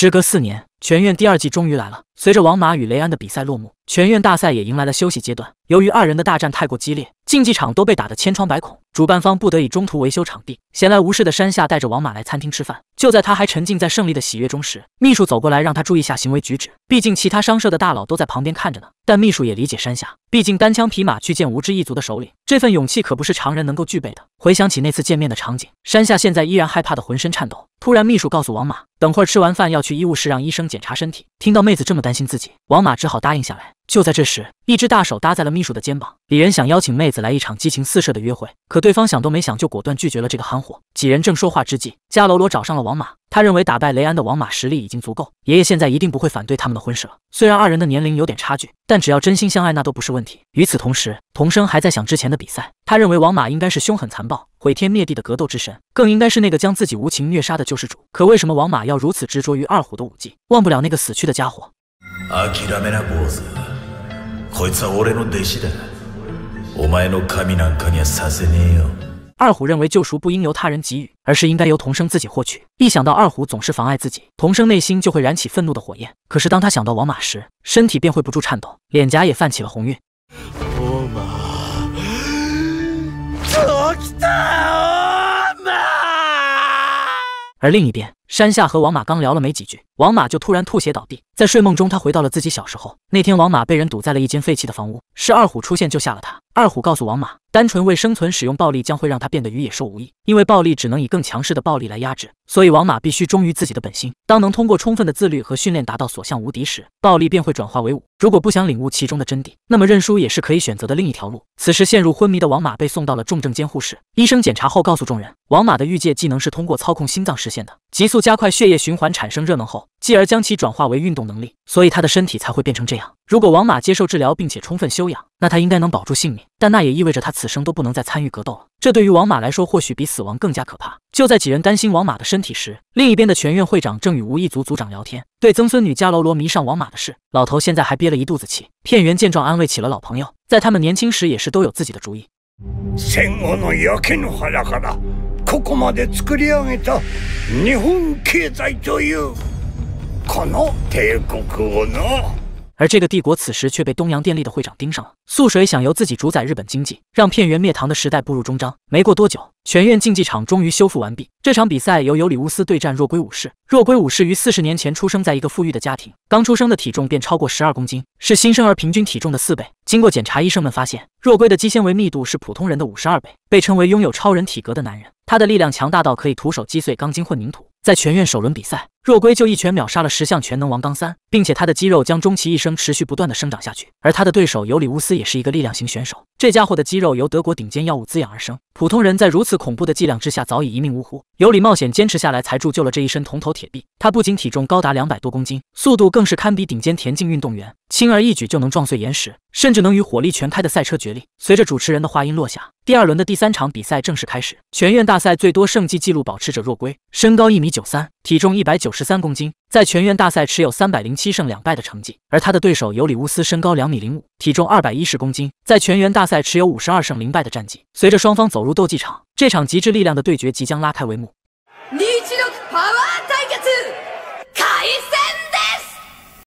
时隔四年，全院第二季终于来了。随着王马与雷安的比赛落幕，全院大赛也迎来了休息阶段。由于二人的大战太过激烈，竞技场都被打得千疮百孔，主办方不得已中途维修场地。闲来无事的山下带着王马来餐厅吃饭。就在他还沉浸在胜利的喜悦中时，秘书走过来让他注意下行为举止，毕竟其他商社的大佬都在旁边看着呢。但秘书也理解山下，毕竟单枪匹马去见无知一族的首领，这份勇气可不是常人能够具备的。回想起那次见面的场景，山下现在依然害怕的浑身颤抖。突然，秘书告诉王马，等会儿吃完饭要去医务室让医生检查身体。听到妹子这么担心自己，王马只好答应下来。就在这时，一只大手搭在了秘书的肩膀，李仁想邀请妹子来一场激情四射的约会，可对方想都没想就果断拒绝了这个憨货。几人正说话之际，伽罗罗找上了王马。他认为打败雷安的王马实力已经足够，爷爷现在一定不会反对他们的婚事了。虽然二人的年龄有点差距，但只要真心相爱，那都不是问题。与此同时，童生还在想之前的比赛。他认为王马应该是凶狠残暴、毁天灭地的格斗之神，更应该是那个将自己无情虐杀的救世主。可为什么王马要如此执着于二虎的武技，忘不了那个死去的家伙？二虎认为救赎不应由他人给予，而是应该由童生自己获取。一想到二虎总是妨碍自己，童生内心就会燃起愤怒的火焰。可是当他想到王马时，身体便会不住颤抖，脸颊也泛起了红晕。马，而另一边，山下和王马刚聊了没几句，王马就突然吐血倒地。在睡梦中，他回到了自己小时候。那天，王马被人堵在了一间废弃的房屋，是二虎出现救下了他。二虎告诉王马，单纯为生存使用暴力，将会让他变得与野兽无异，因为暴力只能以更强势的暴力来压制，所以王马必须忠于自己的本心。当能通过充分的自律和训练达到所向无敌时，暴力便会转化为武。如果不想领悟其中的真谛，那么认输也是可以选择的另一条路。此时陷入昏迷的王马被送到了重症监护室，医生检查后告诉众人，王马的御界技能是通过操控心脏实现的，急速加快血液循环，产生热能后。继而将其转化为运动能力，所以他的身体才会变成这样。如果王马接受治疗并且充分休养，那他应该能保住性命。但那也意味着他此生都不能再参与格斗了。这对于王马来说，或许比死亡更加可怕。就在几人担心王马的身体时，另一边的全院会长正与无一族族长聊天，对曾孙女伽罗罗迷上王马的事，老头现在还憋了一肚子气。片原见状，安慰起了老朋友，在他们年轻时也是都有自己的主意。可能，太不可能。而这个帝国此时却被东洋电力的会长盯上了。素水想由自己主宰日本经济，让片源灭唐的时代步入终章。没过多久，全院竞技场终于修复完毕。这场比赛由尤里乌斯对战若龟武士。若龟武士于四十年前出生在一个富裕的家庭，刚出生的体重便超过十二公斤，是新生儿平均体重的四倍。经过检查，医生们发现若龟的肌纤维密度是普通人的五十二倍，被称为拥有超人体格的男人。他的力量强大到可以徒手击碎钢筋混凝土。在全院首轮比赛。若龟就一拳秒杀了十项全能王冈三，并且他的肌肉将终其一生持续不断的生长下去。而他的对手尤里乌斯也是一个力量型选手，这家伙的肌肉由德国顶尖药物滋养而生，普通人在如此恐怖的剂量之下早已一命呜呼。尤里冒险坚持下来，才铸就了这一身铜头铁臂。他不仅体重高达两百多公斤，速度更是堪比顶尖田径运动员，轻而易举就能撞碎岩石，甚至能与火力全开的赛车决力。随着主持人的话音落下，第二轮的第三场比赛正式开始。全院大赛最多胜绩纪录保持者若龟，身高一米九三，体重一百九十。十三公斤，在全员大赛持有三百零七胜两败的成绩，而他的对手尤里乌斯身高两米零五，体重二百一十公斤，在全员大赛持有五十二胜零败的战绩。随着双方走入斗技场，这场极致力量的对决即将拉开帷幕。你